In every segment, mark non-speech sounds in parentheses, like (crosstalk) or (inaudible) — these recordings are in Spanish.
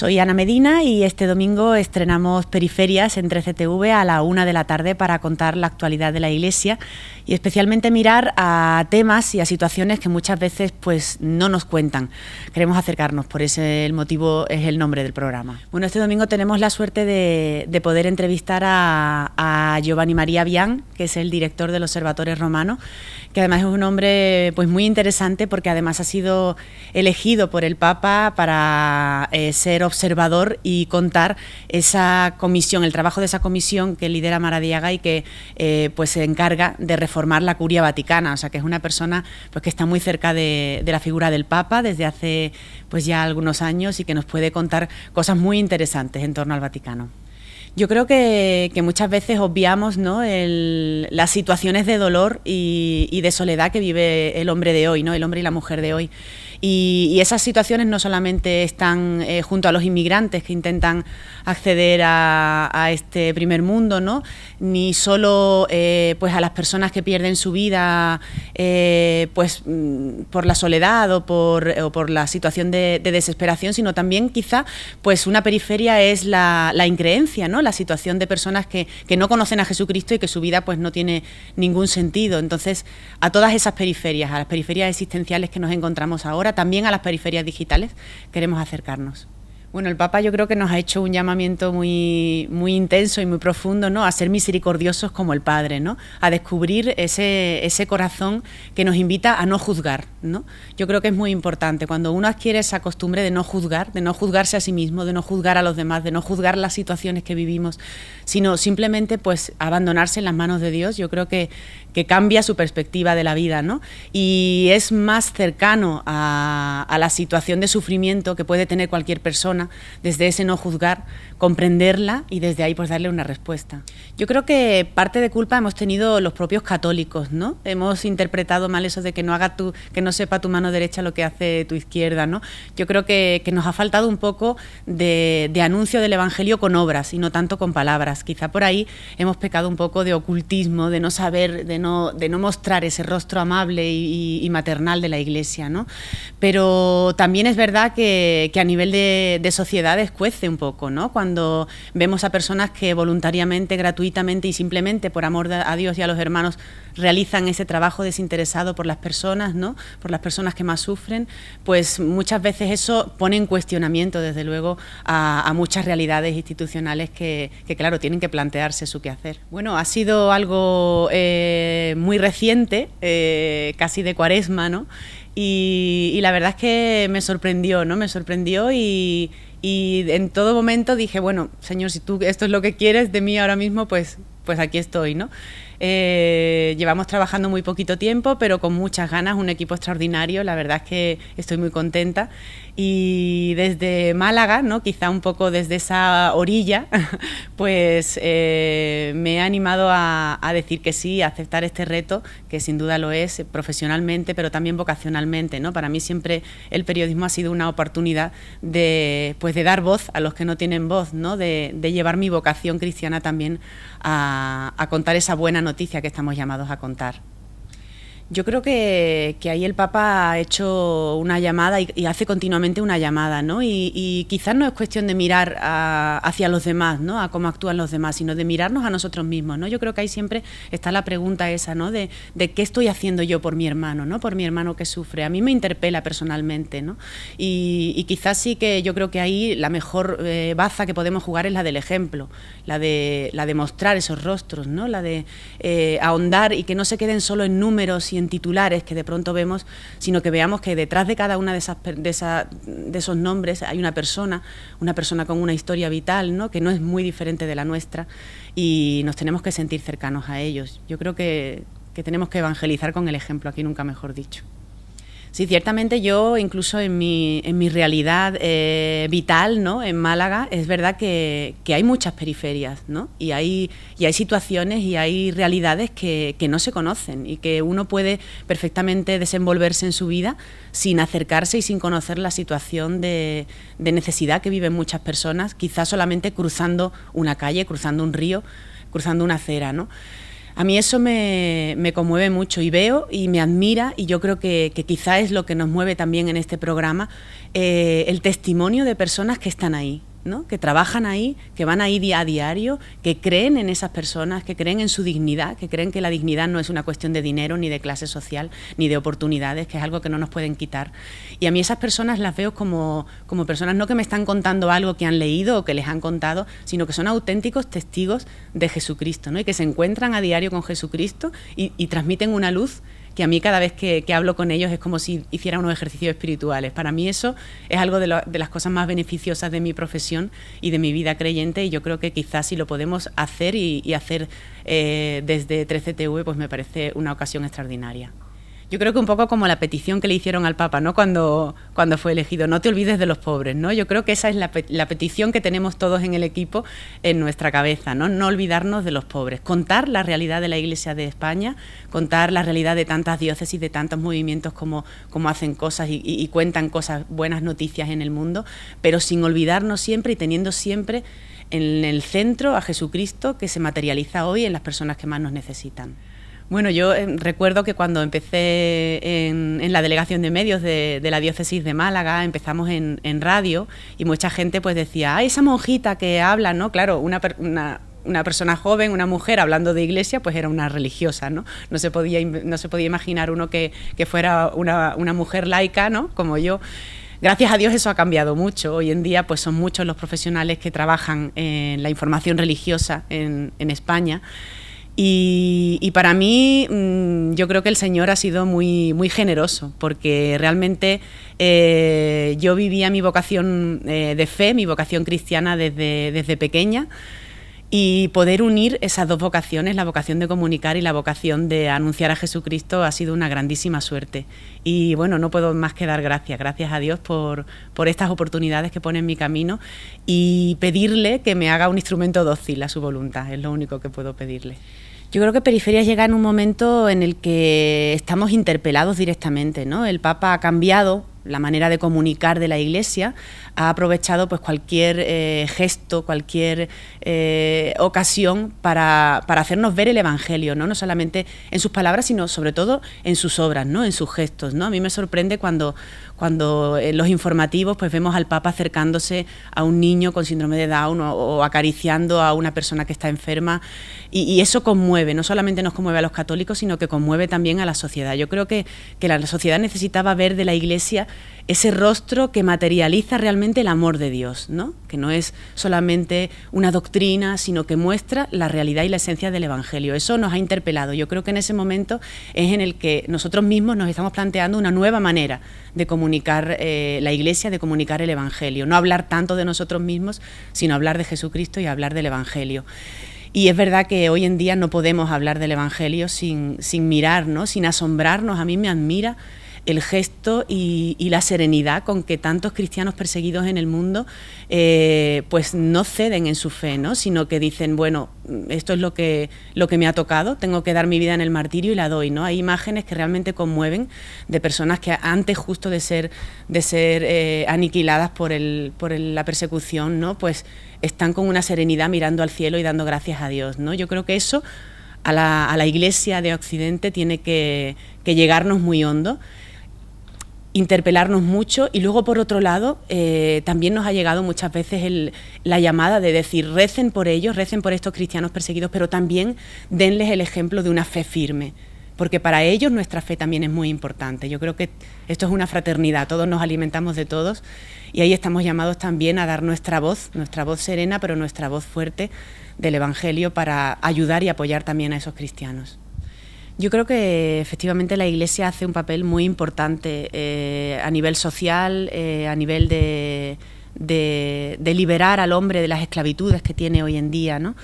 Soy Ana Medina y este domingo estrenamos Periferias en 13TV a la una de la tarde para contar la actualidad de la Iglesia y especialmente mirar a temas y a situaciones que muchas veces pues no nos cuentan. Queremos acercarnos, por ese el motivo es el nombre del programa. Bueno, este domingo tenemos la suerte de, poder entrevistar a, Giovanni María Bian, que es el director del Observatorio Romano, que además es un hombre pues muy interesante porque además ha sido elegido por el Papa para eh, ser observador y contar esa comisión, el trabajo de esa comisión que lidera Maradiaga y que eh, pues se encarga de reformar la curia vaticana, o sea que es una persona pues que está muy cerca de, la figura del Papa desde hace pues ya algunos años y que nos puede contar cosas muy interesantes en torno al Vaticano. Yo creo que, muchas veces obviamos ¿no? las situaciones de dolor y, y, de soledad que vive el hombre de hoy, ¿no? el hombre y la mujer de hoy. Y, esas situaciones no solamente están eh, junto a los inmigrantes que intentan acceder a, este primer mundo, ¿no? ni solo eh, pues a las personas que pierden su vida eh, pues, mm, por la soledad o por, o por la situación de, desesperación, sino también quizá pues una periferia es la, increencia, ¿no? la situación de personas que, que no conocen a Jesucristo y que su vida pues no tiene ningún sentido. Entonces, a todas esas periferias, a las periferias existenciales que nos encontramos ahora, también a las periferias digitales queremos acercarnos. Bueno, el Papa yo creo que nos ha hecho un llamamiento muy, muy intenso y muy profundo, ¿no? A ser misericordiosos como el Padre, ¿no? A descubrir ese, ese corazón que nos invita a no juzgar, ¿no? Yo creo que es muy importante. Cuando uno adquiere esa costumbre de no juzgar, de no juzgarse a sí mismo, de no juzgar a los demás, de no juzgar las situaciones que vivimos, sino simplemente, pues, abandonarse en las manos de Dios, yo creo que, que cambia su perspectiva de la vida, ¿no? Y es más cercano a la situación de sufrimiento que puede tener cualquier persona desde ese no juzgar, comprenderla y desde ahí pues darle una respuesta. Yo creo que parte de culpa hemos tenido los propios católicos, ¿no? Hemos interpretado mal eso de que no haga que no sepa tu mano derecha lo que hace tu izquierda, ¿no? Yo creo que, nos ha faltado un poco de, anuncio del Evangelio con obras y no tanto con palabras. Quizá por ahí hemos pecado un poco de ocultismo, de no saber, de no, de no mostrar ese rostro amable y, maternal de la Iglesia, ¿no? Pero también es verdad que, a nivel de sociedades cuece un poco, ¿no? Cuando vemos a personas que voluntariamente, gratuitamente y simplemente por amor a Dios y a los hermanos realizan ese trabajo desinteresado por las personas, ¿no? Por las personas que más sufren, pues muchas veces eso pone en cuestionamiento, desde luego, a, muchas realidades institucionales que, claro, tienen que plantearse su quehacer. Bueno, ha sido algo eh, muy reciente, eh, casi de cuaresma, ¿no? Y, la verdad es que me sorprendió, ¿no? Me sorprendió y, en todo momento dije, bueno, Señor, si tú esto es lo que quieres de mí ahora mismo, pues, pues aquí estoy, ¿no? Eh, llevamos trabajando muy poquito tiempo, pero con muchas ganas, un equipo extraordinario, la verdad es que estoy muy contenta. Y desde Málaga, ¿no? quizá un poco desde esa orilla, (laughs) pues eh, me he animado a, decir que sí, a aceptar este reto, que sin duda lo es eh, profesionalmente, pero también vocacionalmente. ¿no? Para mí siempre el periodismo ha sido una oportunidad de, pues, de dar voz a los que no tienen voz, ¿no? De, llevar mi vocación cristiana también a, a contar esa buena noticia noticia que estamos llamados a contar. Yo creo que, ahí el Papa ha hecho una llamada y, hace continuamente una llamada, ¿no? Y, quizás no es cuestión de mirar hacia los demás, ¿no? A cómo actúan los demás, sino de mirarnos a nosotros mismos, ¿no? Yo creo que ahí siempre está la pregunta esa, ¿no? De, qué estoy haciendo yo por mi hermano, ¿no? Por mi hermano que sufre. A mí me interpela personalmente, ¿no? Y, quizás sí que yo creo que ahí la mejor eh, baza que podemos jugar es la del ejemplo, la de, la de mostrar esos rostros, ¿no? La de eh, ahondar y que no se queden solo en números y en titulares que de pronto vemos, sino que veamos que detrás de cada una de, esas, de, de esos nombres hay una persona, una persona con una historia vital, ¿no? que no es muy diferente de la nuestra, y nos tenemos que sentir cercanos a ellos. Yo creo que tenemos que evangelizar con el ejemplo, aquí nunca mejor dicho. Sí, ciertamente yo incluso en mi, en mi realidad eh, vital, ¿no? En Málaga es verdad que, que, hay muchas periferias, ¿no? Y hay, y hay situaciones y hay realidades que, que, no se conocen y que uno puede perfectamente desenvolverse en su vida sin acercarse y sin conocer la situación de, de necesidad que viven muchas personas, quizás solamente cruzando una calle, cruzando un río, cruzando una acera, ¿no? A mí eso me, conmueve mucho y veo y me admira y yo creo que, quizá es lo que nos mueve también en este programa, eh, el testimonio de personas que están ahí, que trabajan ahí, que van ahí día a diario, que creen en esas personas, que creen en su dignidad, que creen que la dignidad no es una cuestión de dinero, ni de clase social, ni de oportunidades, que es algo que no nos pueden quitar. Y a mí esas personas las veo como, personas no que me están contando algo que han leído o que les han contado, sino que son auténticos testigos de Jesucristo, ¿no? y que se encuentran a diario con Jesucristo y transmiten una luz que a mí cada vez que, hablo con ellos es como si hiciera unos ejercicios espirituales. Para mí eso es algo de, las cosas más beneficiosas de mi profesión y de mi vida creyente y yo creo que quizás si lo podemos hacer y, hacer eh, desde 13TV, pues me parece una ocasión extraordinaria yo creo que un poco como la petición que le hicieron al Papa, ¿no? Cuando, cuando fue elegido, no te olvides de los pobres, ¿no? Yo creo que esa es la, petición que tenemos todos en el equipo en nuestra cabeza, ¿no? No olvidarnos de los pobres, contar la realidad de la Iglesia de España, contar la realidad de tantas diócesis, de tantos movimientos como, como hacen cosas y cuentan cosas, buenas noticias en el mundo, pero sin olvidarnos siempre y teniendo siempre en el centro a Jesucristo que se materializa hoy en las personas que más nos necesitan. Bueno, yo eh, recuerdo que cuando empecé en, la delegación de medios de, la diócesis de Málaga, empezamos en, radio y mucha gente pues decía, ah, esa monjita que habla, ¿no? Claro, una, persona joven, una mujer hablando de iglesia, pues era una religiosa, ¿no? No se podía, no se podía imaginar uno que, fuera una, mujer laica, ¿no? Como yo. Gracias a Dios eso ha cambiado mucho. Hoy en día pues son muchos los profesionales que trabajan en la información religiosa en, en España. Y, para mí, mm, yo creo que el Señor ha sido muy, generoso, porque realmente eh, yo vivía mi vocación eh, de fe, mi vocación cristiana desde, desde pequeña y poder unir esas dos vocaciones, la vocación de comunicar y la vocación de anunciar a Jesucristo, ha sido una grandísima suerte. Y bueno, no puedo más que dar gracias, gracias a Dios por, estas oportunidades que pone en mi camino y pedirle que me haga un instrumento dócil a su voluntad, es lo único que puedo pedirle. Yo creo que Periferia llega en un momento en el que estamos interpelados directamente, ¿no? El Papa ha cambiado la manera de comunicar de la Iglesia, ha aprovechado pues cualquier eh, gesto, cualquier eh, ocasión para, para, hacernos ver el Evangelio, ¿no? No solamente en sus palabras, sino sobre todo en sus obras, ¿no? En sus gestos. ¿no? A mí me sorprende cuando, cuando en los informativos pues vemos al Papa acercándose a un niño con síndrome de Down o, acariciando a una persona que está enferma y, eso conmueve, no solamente nos conmueve a los católicos, sino que conmueve también a la sociedad. Yo creo que, la sociedad necesitaba ver de la Iglesia ese rostro que materializa realmente el amor de Dios, ¿no? que no es solamente una doctrina, sino que muestra la realidad y la esencia del Evangelio. Eso nos ha interpelado. Yo creo que en ese momento es en el que nosotros mismos nos estamos planteando una nueva manera de comunicar comunicar eh, la iglesia, de comunicar el Evangelio. No hablar tanto de nosotros mismos, sino hablar de Jesucristo y hablar del Evangelio. Y es verdad que hoy en día no podemos hablar del Evangelio sin, sin mirar, sin asombrarnos. A mí me admira el gesto y, la serenidad con que tantos cristianos perseguidos en el mundo eh, pues no ceden en su fe, ¿no? sino que dicen, bueno, esto es lo que, lo que me ha tocado, tengo que dar mi vida en el martirio y la doy. ¿no? Hay imágenes que realmente conmueven de personas que antes justo de ser, de ser eh, aniquiladas por, el, por la persecución, ¿no? pues están con una serenidad mirando al cielo y dando gracias a Dios. ¿no? Yo creo que eso... A la, a la iglesia de Occidente tiene que, que llegarnos muy hondo interpelarnos mucho y luego por otro lado eh, también nos ha llegado muchas veces la llamada de decir recen por ellos, recen por estos cristianos perseguidos, pero también denles el ejemplo de una fe firme, porque para ellos nuestra fe también es muy importante. Yo creo que esto es una fraternidad, todos nos alimentamos de todos y ahí estamos llamados también a dar nuestra voz, nuestra voz serena, pero nuestra voz fuerte del Evangelio para ayudar y apoyar también a esos cristianos. Yo creo que efectivamente la Iglesia hace un papel muy importante eh, a nivel social, eh, a nivel de, de, liberar al hombre de las esclavitudes que tiene hoy en día, ¿no?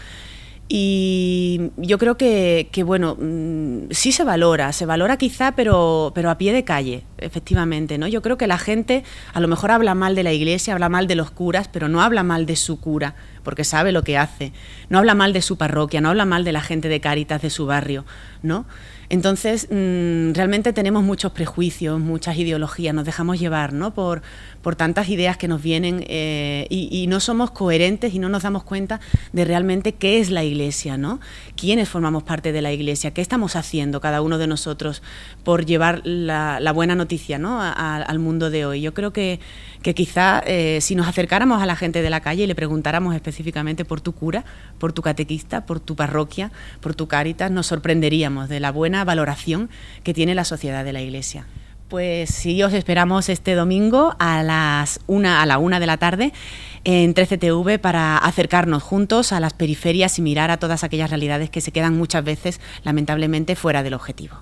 Y yo creo que, bueno, mm, sí se valora, se valora quizá, pero, pero a pie de calle, efectivamente, ¿no? Yo creo que la gente a lo mejor habla mal de la iglesia, habla mal de los curas, pero no habla mal de su cura, porque sabe lo que hace. No habla mal de su parroquia, no habla mal de la gente de caritas de su barrio, ¿no? Entonces, mm, realmente tenemos muchos prejuicios, muchas ideologías, nos dejamos llevar ¿no? por, por tantas ideas que nos vienen eh, y, no somos coherentes y no nos damos cuenta de realmente qué es la Iglesia, ¿no? quiénes formamos parte de la Iglesia, qué estamos haciendo cada uno de nosotros por llevar la, buena noticia ¿no? al mundo de hoy. Yo creo que que quizá eh, si nos acercáramos a la gente de la calle y le preguntáramos específicamente por tu cura, por tu catequista, por tu parroquia, por tu caritas, nos sorprenderíamos de la buena valoración que tiene la sociedad de la Iglesia. Pues sí, os esperamos este domingo a las una, a la una de la tarde en 13TV para acercarnos juntos a las periferias y mirar a todas aquellas realidades que se quedan muchas veces, lamentablemente, fuera del objetivo.